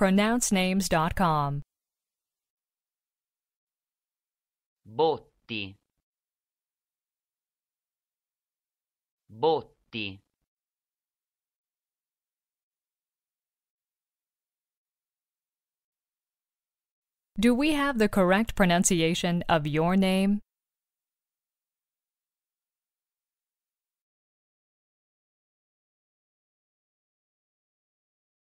pronouncenames.com. Botti. Botti. Do we have the correct pronunciation of your name?